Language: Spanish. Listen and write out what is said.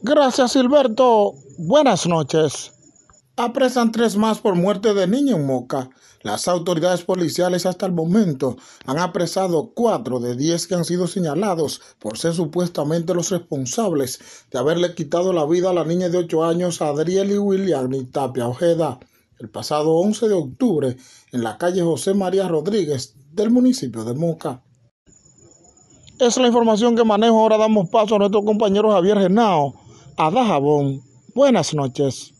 Gracias, Silberto. Buenas noches. Apresan tres más por muerte de niño en Moca. Las autoridades policiales hasta el momento han apresado cuatro de diez que han sido señalados por ser supuestamente los responsables de haberle quitado la vida a la niña de ocho años Adriel y William y Tapia Ojeda el pasado 11 de octubre en la calle José María Rodríguez del municipio de Moca. es la información que manejo. Ahora damos paso a nuestro compañero Javier Genao Ada Jabón. Buenas noches.